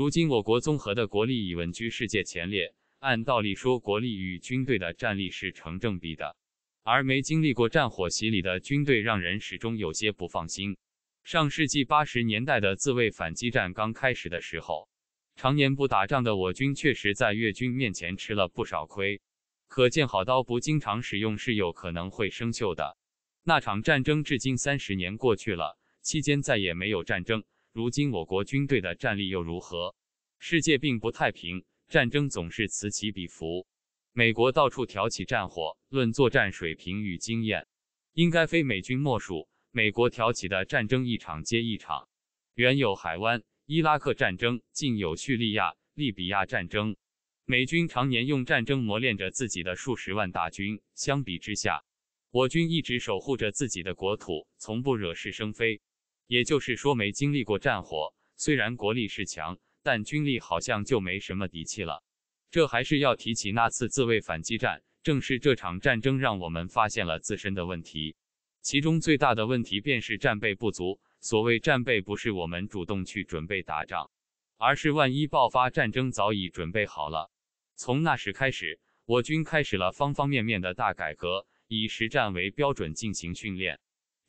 如今，我国综合的国力已稳居世界前列。按道理说，国力与军队的战力是成正比的，而没经历过战火洗礼的军队，让人始终有些不放心。上世纪八十年代的自卫反击战刚开始的时候，常年不打仗的我军确实，在越军面前吃了不少亏。可见，好刀不经常使用是有可能会生锈的。那场战争，至今三十年过去了，期间再也没有战争。如今我国军队的战力又如何？世界并不太平，战争总是此起彼伏。美国到处挑起战火，论作战水平与经验，应该非美军莫属。美国挑起的战争一场接一场，原有海湾、伊拉克战争，近有叙利亚、利比亚战争，美军常年用战争磨练着自己的数十万大军。相比之下，我军一直守护着自己的国土，从不惹是生非。也就是说，没经历过战火，虽然国力是强，但军力好像就没什么底气了。这还是要提起那次自卫反击战，正是这场战争让我们发现了自身的问题，其中最大的问题便是战备不足。所谓战备，不是我们主动去准备打仗，而是万一爆发战争，早已准备好了。从那时开始，我军开始了方方面面的大改革，以实战为标准进行训练。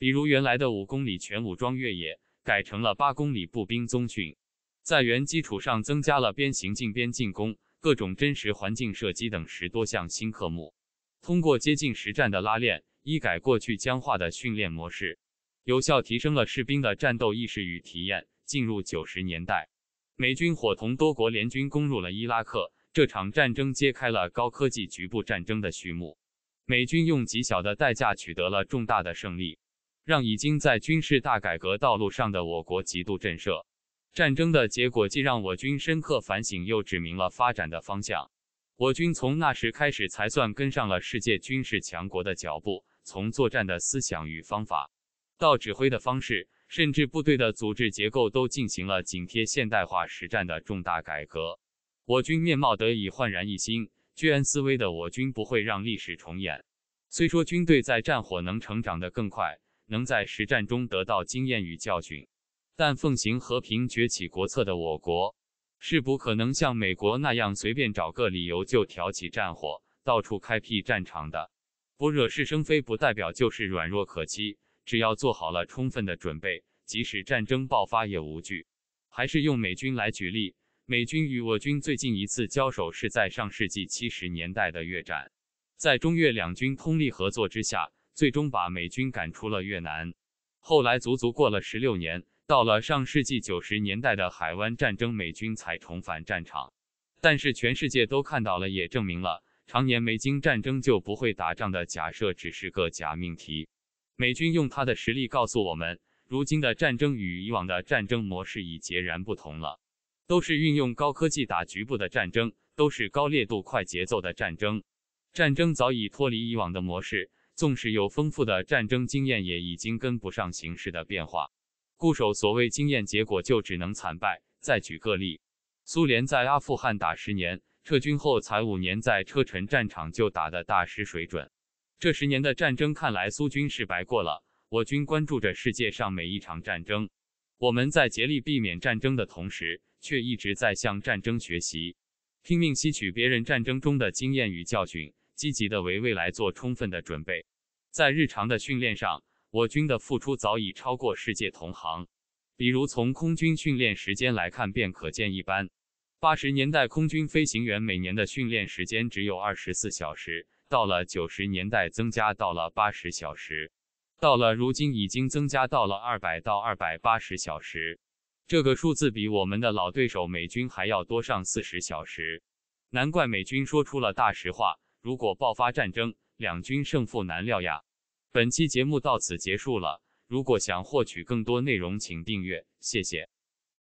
比如原来的五公里全武装越野改成了八公里步兵综训，在原基础上增加了边行进边进攻、各种真实环境射击等十多项新科目，通过接近实战的拉练，一改过去僵化的训练模式，有效提升了士兵的战斗意识与体验。进入九十年代，美军伙同多国联军攻入了伊拉克，这场战争揭开了高科技局部战争的序幕。美军用极小的代价取得了重大的胜利。让已经在军事大改革道路上的我国极度震慑。战争的结果既让我军深刻反省，又指明了发展的方向。我军从那时开始才算跟上了世界军事强国的脚步。从作战的思想与方法，到指挥的方式，甚至部队的组织结构，都进行了紧贴现代化实战的重大改革。我军面貌得以焕然一新。居安思危的我军不会让历史重演。虽说军队在战火能成长得更快。能在实战中得到经验与教训，但奉行和平崛起国策的我国是不可能像美国那样随便找个理由就挑起战火、到处开辟战场的。不惹是生非，不代表就是软弱可欺。只要做好了充分的准备，即使战争爆发也无惧。还是用美军来举例，美军与我军最近一次交手是在上世纪七十年代的越战，在中越两军通力合作之下。最终把美军赶出了越南。后来足足过了十六年，到了上世纪九十年代的海湾战争，美军才重返战场。但是全世界都看到了，也证明了常年没经战争就不会打仗的假设只是个假命题。美军用他的实力告诉我们，如今的战争与以往的战争模式已截然不同了，都是运用高科技打局部的战争，都是高烈度、快节奏的战争。战争早已脱离以往的模式。纵使有丰富的战争经验，也已经跟不上形势的变化，固守所谓经验，结果就只能惨败。再举个例，苏联在阿富汗打十年，撤军后才五年，在车臣战场就打得大失水准。这十年的战争看来，苏军是白过了。我军关注着世界上每一场战争，我们在竭力避免战争的同时，却一直在向战争学习，拼命吸取别人战争中的经验与教训，积极的为未来做充分的准备。在日常的训练上，我军的付出早已超过世界同行。比如从空军训练时间来看，便可见一斑。八十年代空军飞行员每年的训练时间只有二十四小时，到了九十年代增加到了八十小时，到了如今已经增加到了二百到二百八十小时。这个数字比我们的老对手美军还要多上四十小时，难怪美军说出了大实话：如果爆发战争。两军胜负难料呀！本期节目到此结束了。如果想获取更多内容，请订阅，谢谢。